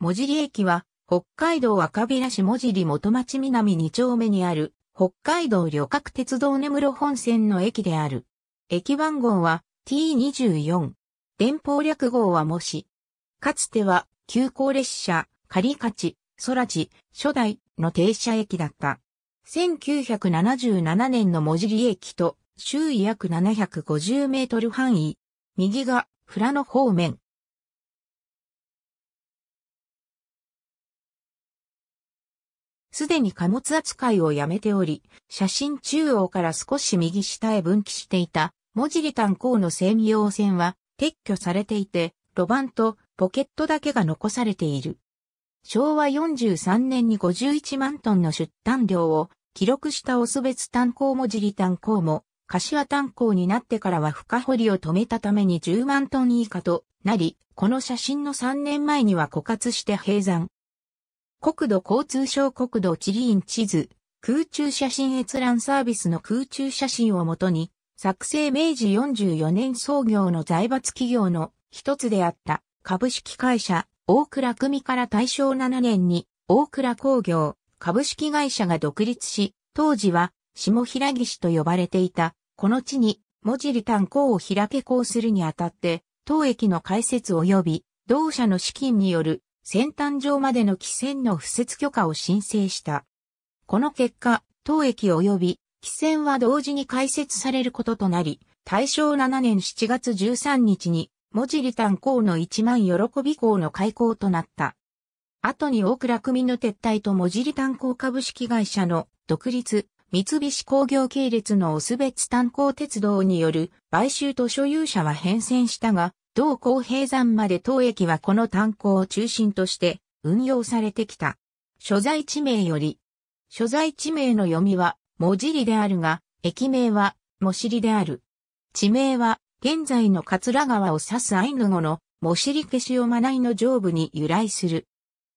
もじり駅は、北海道赤平市もじり元町南2丁目にある、北海道旅客鉄道根室本線の駅である。駅番号は T24。電報略号はもし。かつては、急行列車、仮勝値、空地、初代の停車駅だった。1977年のもじり駅と周囲約750メートル範囲。右が、富良野方面、すでに貨物扱いをやめており、写真中央から少し右下へ分岐していた、もじり、炭鉱の専用線は撤去されていて、路盤とポケットだけが残されている。昭和43年に51万トンの出炭量を記録したオス別炭鉱もじり炭鉱も、柏炭鉱になってからは深掘りを止めたために10万トン以下となり、この写真の3年前には枯渇して閉山。国土交通省国土地理院地図、空中写真閲覧サービスの空中写真をもとに、作成明治44年創業の財閥企業の一つであった株式会社大倉組から大正7年に大倉工業株式会社が独立し、当時は下平岸と呼ばれていた、この地に文字利炭鉱を開けうするにあたって、当駅の開設及び同社の資金による先端上までの汽船の付設許可を申請した。この結果、当駅及び汽船は同時に開設されることとなり、大正7年7月13日に、文字り炭鉱港の一万喜び港の開港となった。後に大倉組の撤退と文字り炭鉱港株式会社の独立、三菱工業系列のオスベツ炭鉱鉄道による買収と所有者は変遷したが、同高平山まで当駅はこの炭鉱を中心として運用されてきた。所在地名より、所在地名の読みは、もじりであるが、駅名は、もしりである。地名は、現在の桂川を指すアイヌ語の、もしり消しをまないの上部に由来する。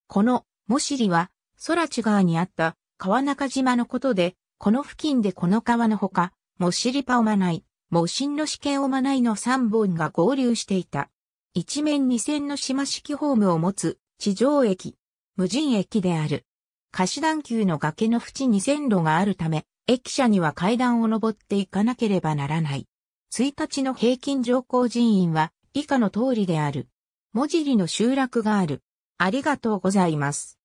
この、もしりは、空地側にあった、川中島のことで、この付近でこの川のほか、もしりパオマナイ、模心の試験をまないの3本が合流していた。一面二線の島式ホームを持つ地上駅、無人駅である。貸し段級の崖の縁に線路があるため、駅舎には階段を登っていかなければならない。1日の平均乗降人員は以下の通りである。文字りの集落がある。ありがとうございます。